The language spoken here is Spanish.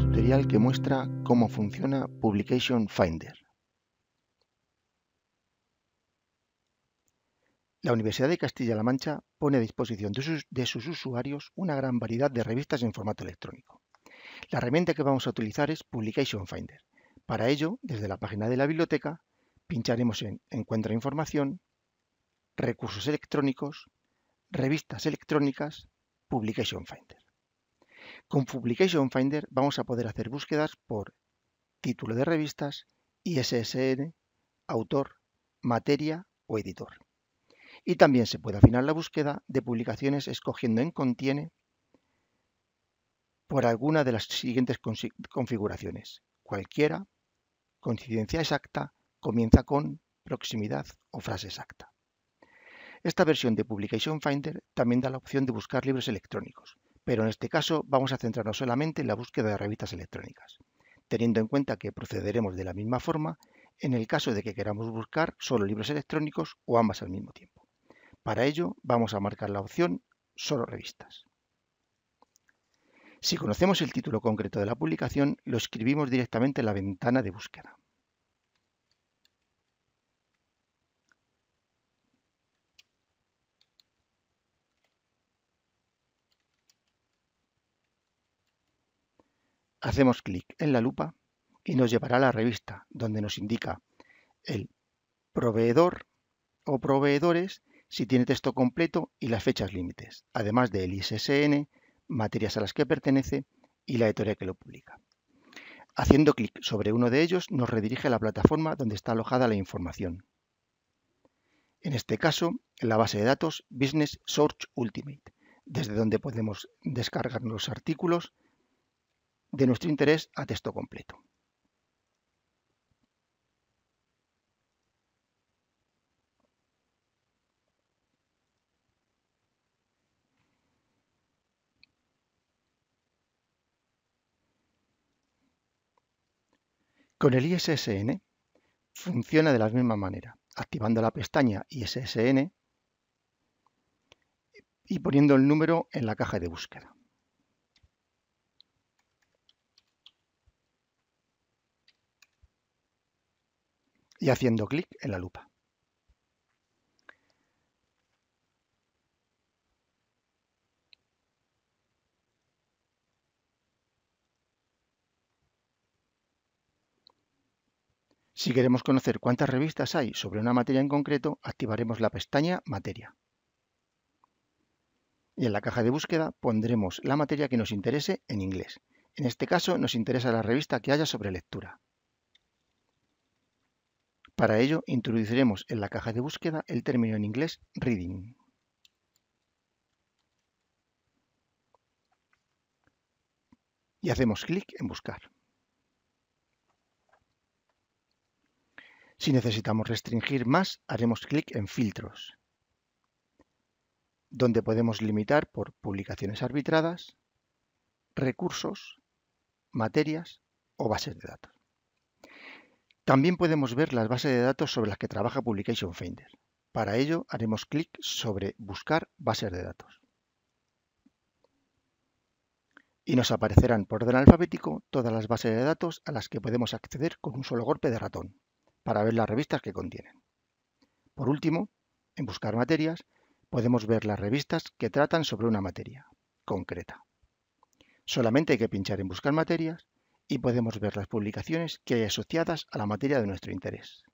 tutorial que muestra cómo funciona Publication Finder. La Universidad de Castilla-La Mancha pone a disposición de sus, usuarios una gran variedad de revistas en formato electrónico. La herramienta que vamos a utilizar es Publication Finder. Para ello, desde la página de la biblioteca, pincharemos en Encuentra información, Recursos electrónicos, Revistas electrónicas, Publication Finder. Con Publication Finder vamos a poder hacer búsquedas por título de revistas, ISSN, autor, materia o editor. Y también se puede afinar la búsqueda de publicaciones escogiendo en Contiene por alguna de las siguientes configuraciones. Cualquiera, coincidencia exacta, comienza con, proximidad o frase exacta. Esta versión de Publication Finder también da la opción de buscar libros electrónicos, pero en este caso vamos a centrarnos solamente en la búsqueda de revistas electrónicas, teniendo en cuenta que procederemos de la misma forma en el caso de que queramos buscar solo libros electrónicos o ambas al mismo tiempo. Para ello vamos a marcar la opción Solo revistas. Si conocemos el título concreto de la publicación, lo escribimos directamente en la ventana de búsqueda. Hacemos clic en la lupa y nos llevará a la revista, donde nos indica el proveedor o proveedores si tiene texto completo y las fechas límites, además del ISSN, materias a las que pertenece y la editorial que lo publica. Haciendo clic sobre uno de ellos nos redirige a la plataforma donde está alojada la información. En este caso, en la base de datos Business Search Ultimate, desde donde podemos descargar los artículos, de nuestro interés a texto completo. Con el ISSN funciona de la misma manera, activando la pestaña ISSN y poniendo el número en la caja de búsqueda. y haciendo clic en la lupa. Si queremos conocer cuántas revistas hay sobre una materia en concreto, activaremos la pestaña Materia. Y en la caja de búsqueda pondremos la materia que nos interese en inglés. En este caso nos interesa la revista que haya sobre lectura. Para ello, introduciremos en la caja de búsqueda el término en inglés reading. Y hacemos clic en buscar. Si necesitamos restringir más, haremos clic en filtros, donde podemos limitar por publicaciones arbitradas, recursos, materias o bases de datos. También podemos ver las bases de datos sobre las que trabaja Publication Finder. Para ello haremos clic sobre Buscar bases de datos. Y nos aparecerán por orden alfabético todas las bases de datos a las que podemos acceder con un solo golpe de ratón, para ver las revistas que contienen. Por último, en Buscar materias, podemos ver las revistas que tratan sobre una materia concreta. Solamente hay que pinchar en Buscar materias y podemos ver las publicaciones que hay asociadas a la materia de nuestro interés.